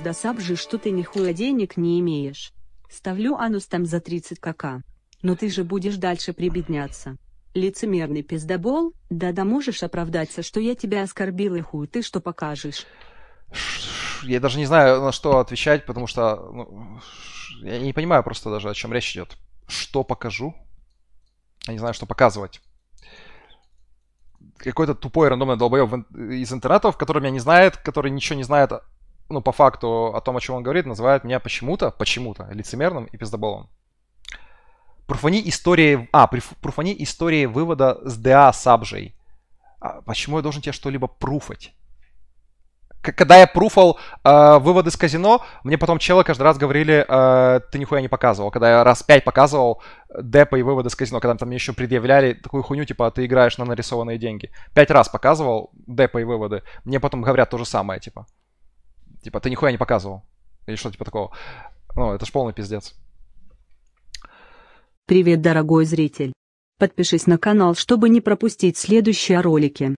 Да саб же, что ты нихуя денег не имеешь. Ставлю анус там за 30 кака. Но ты же будешь дальше прибедняться. Лицемерный пиздобол, да-да можешь оправдаться, что я тебя оскорбил и хуй, ты что покажешь? Я даже не знаю, на что отвечать, потому что ну, я не понимаю просто даже, о чем речь идет. Что покажу? Я не знаю, что показывать какой-то тупой рандомный долбоеб из интернетов, который меня не знает, который ничего не знает ну, по факту о том, о чем он говорит, называет меня почему-то, почему-то лицемерным и пиздоболом. Пруфани истории... А, пруфани истории вывода с ДА сабжей. А почему я должен тебе что-либо пруфать? когда я пруфал э, выводы с казино, мне потом челы каждый раз говорили, э, ты нихуя не показывал. Когда я раз пять показывал депо и выводы с казино, когда там мне еще предъявляли такую хуйню, типа, ты играешь на нарисованные деньги. Пять раз показывал депо и выводы, мне потом говорят то же самое, типа. Типа, ты нихуя не показывал. Или что типа такого. Ну, это ж полный пиздец. Привет, дорогой зритель. Подпишись на канал, чтобы не пропустить следующие ролики.